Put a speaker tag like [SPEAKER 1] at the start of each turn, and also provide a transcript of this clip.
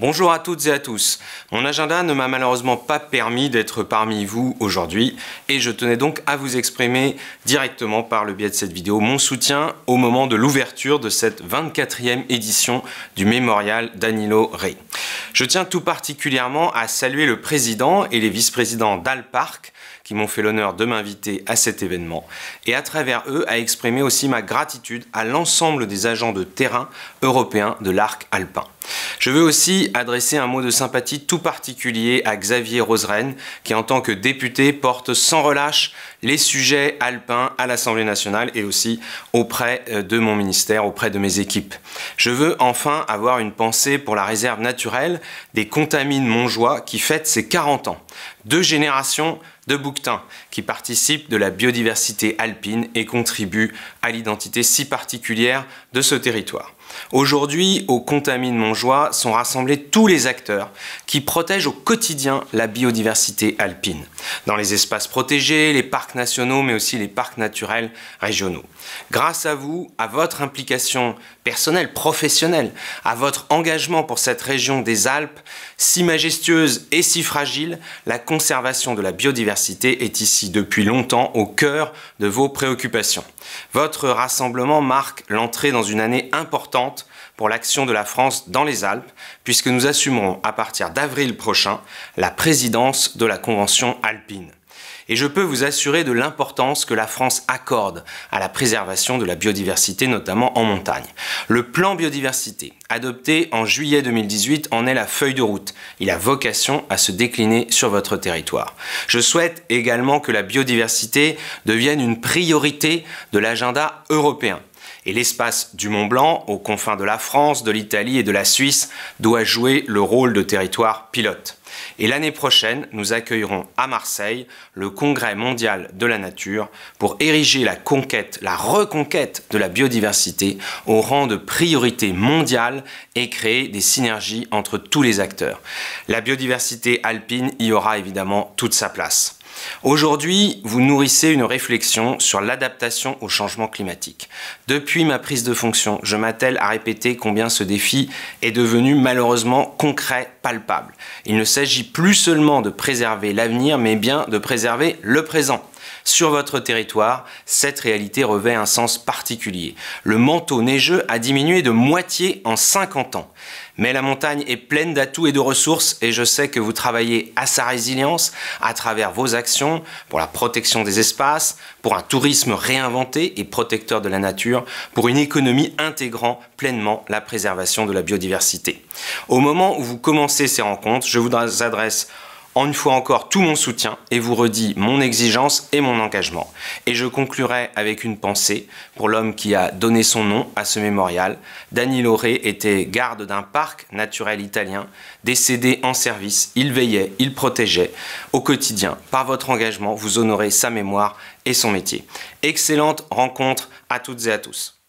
[SPEAKER 1] Bonjour à toutes et à tous. Mon agenda ne m'a malheureusement pas permis d'être parmi vous aujourd'hui et je tenais donc à vous exprimer directement par le biais de cette vidéo mon soutien au moment de l'ouverture de cette 24e édition du mémorial Danilo Rey. Je tiens tout particulièrement à saluer le président et les vice-présidents d'Alparc qui m'ont fait l'honneur de m'inviter à cet événement et à travers eux à exprimer aussi ma gratitude à l'ensemble des agents de terrain européens de l'arc alpin. Je veux aussi adresser un mot de sympathie tout particulier à Xavier Roseren, qui en tant que député porte sans relâche les sujets alpins à l'Assemblée nationale et aussi auprès euh, de mon ministère, auprès de mes équipes. Je veux enfin avoir une pensée pour la réserve naturelle des Contamines Montjoie qui fête ses 40 ans. Deux générations de bouquetins qui participent de la biodiversité alpine et contribuent à l'identité si particulière de ce territoire. Aujourd'hui, au Contamine Montjoie sont rassemblés tous les acteurs qui protègent au quotidien la biodiversité alpine dans les espaces protégés, les parcs nationaux, mais aussi les parcs naturels régionaux. Grâce à vous, à votre implication personnelle, professionnelle, à votre engagement pour cette région des Alpes, si majestueuse et si fragile, la conservation de la biodiversité est ici depuis longtemps au cœur de vos préoccupations. Votre rassemblement marque l'entrée dans une année importante pour l'action de la France dans les Alpes, puisque nous assumerons à partir d'avril prochain la présidence de la Convention alpine. Et je peux vous assurer de l'importance que la France accorde à la préservation de la biodiversité, notamment en montagne. Le plan biodiversité, adopté en juillet 2018, en est la feuille de route. Il a vocation à se décliner sur votre territoire. Je souhaite également que la biodiversité devienne une priorité de l'agenda européen et l'espace du Mont Blanc, aux confins de la France, de l'Italie et de la Suisse, doit jouer le rôle de territoire pilote. Et l'année prochaine, nous accueillerons à Marseille le Congrès mondial de la nature pour ériger la conquête, la reconquête de la biodiversité au rang de priorité mondiale et créer des synergies entre tous les acteurs. La biodiversité alpine y aura évidemment toute sa place. Aujourd'hui, vous nourrissez une réflexion sur l'adaptation au changement climatique. Depuis ma prise de fonction, je m'attelle à répéter combien ce défi est devenu malheureusement concret, palpable. Il ne s'agit plus seulement de préserver l'avenir, mais bien de préserver le présent. Sur votre territoire, cette réalité revêt un sens particulier. Le manteau neigeux a diminué de moitié en 50 ans. Mais la montagne est pleine d'atouts et de ressources et je sais que vous travaillez à sa résilience à travers vos actions pour la protection des espaces, pour un tourisme réinventé et protecteur de la nature, pour une économie intégrant pleinement la préservation de la biodiversité. Au moment où vous commencez ces rencontres, je vous adresse en une fois encore, tout mon soutien et vous redis mon exigence et mon engagement. Et je conclurai avec une pensée pour l'homme qui a donné son nom à ce mémorial. Dani Loré était garde d'un parc naturel italien, décédé en service. Il veillait, il protégeait. Au quotidien, par votre engagement, vous honorez sa mémoire et son métier. Excellente rencontre à toutes et à tous.